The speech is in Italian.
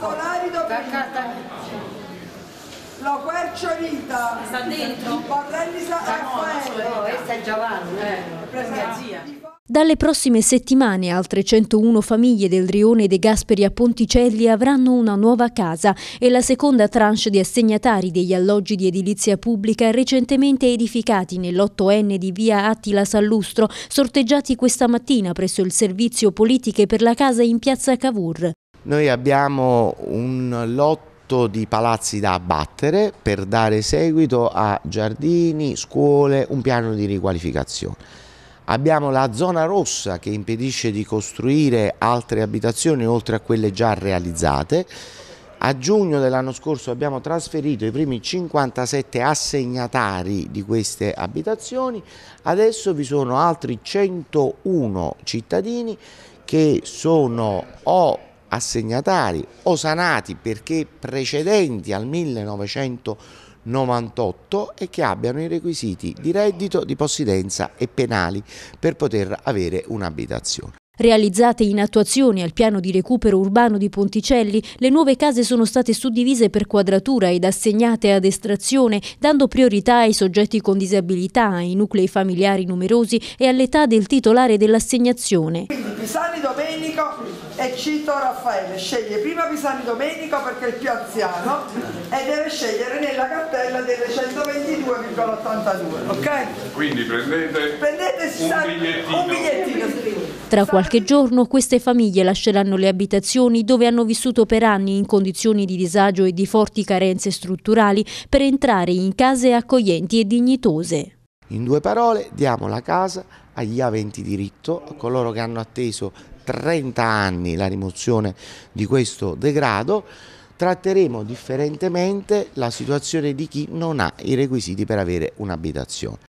Solari Domenico la Querciolita sta dentro Borrelli Sa ah, Raffaele no, questa è Giovanni eh. presa zia dalle prossime settimane altre 101 famiglie del rione De Gasperi a Ponticelli avranno una nuova casa e la seconda tranche di assegnatari degli alloggi di edilizia pubblica recentemente edificati nell'8N di via Attila Sallustro, sorteggiati questa mattina presso il servizio politiche per la casa in piazza Cavour. Noi abbiamo un lotto di palazzi da abbattere per dare seguito a giardini, scuole, un piano di riqualificazione. Abbiamo la zona rossa che impedisce di costruire altre abitazioni oltre a quelle già realizzate. A giugno dell'anno scorso abbiamo trasferito i primi 57 assegnatari di queste abitazioni, adesso vi sono altri 101 cittadini che sono o assegnatari o sanati perché precedenti al 1998 e che abbiano i requisiti di reddito, di possidenza e penali per poter avere un'abitazione. Realizzate in attuazione al piano di recupero urbano di Ponticelli, le nuove case sono state suddivise per quadratura ed assegnate ad estrazione, dando priorità ai soggetti con disabilità, ai nuclei familiari numerosi e all'età del titolare dell'assegnazione. Quindi Pisani Domenico e cito Raffaele, sceglie prima Pisani Domenico perché è il più anziano e deve scegliere nella cartella delle 122,82, ok? Quindi prendete, prendete un bigliettino. Un bigliettino tra qualche giorno queste famiglie lasceranno le abitazioni dove hanno vissuto per anni in condizioni di disagio e di forti carenze strutturali per entrare in case accoglienti e dignitose. In due parole diamo la casa agli aventi diritto, a coloro che hanno atteso 30 anni la rimozione di questo degrado, tratteremo differentemente la situazione di chi non ha i requisiti per avere un'abitazione.